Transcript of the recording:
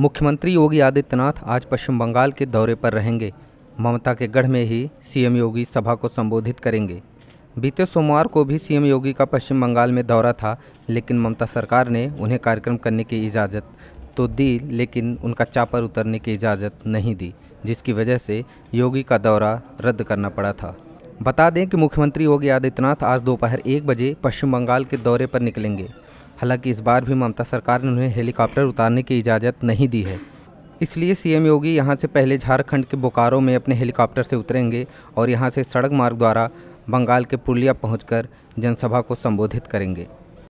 मुख्यमंत्री योगी आदित्यनाथ आज पश्चिम बंगाल के दौरे पर रहेंगे ममता के गढ़ में ही सीएम योगी सभा को संबोधित करेंगे बीते सोमवार को भी सीएम योगी का पश्चिम बंगाल में दौरा था लेकिन ममता सरकार ने उन्हें कार्यक्रम करने की इजाज़त तो दी लेकिन उनका चापर उतरने की इजाज़त नहीं दी जिसकी वजह से योगी का दौरा रद्द करना पड़ा था बता दें कि मुख्यमंत्री योगी आदित्यनाथ आज दोपहर एक बजे पश्चिम बंगाल के दौरे पर निकलेंगे हालांकि इस बार भी ममता सरकार ने उन्हें हेलीकॉप्टर उतारने की इजाज़त नहीं दी है इसलिए सीएम योगी यहां से पहले झारखंड के बोकारो में अपने हेलीकॉप्टर से उतरेंगे और यहां से सड़क मार्ग द्वारा बंगाल के पुरलिया पहुंचकर जनसभा को संबोधित करेंगे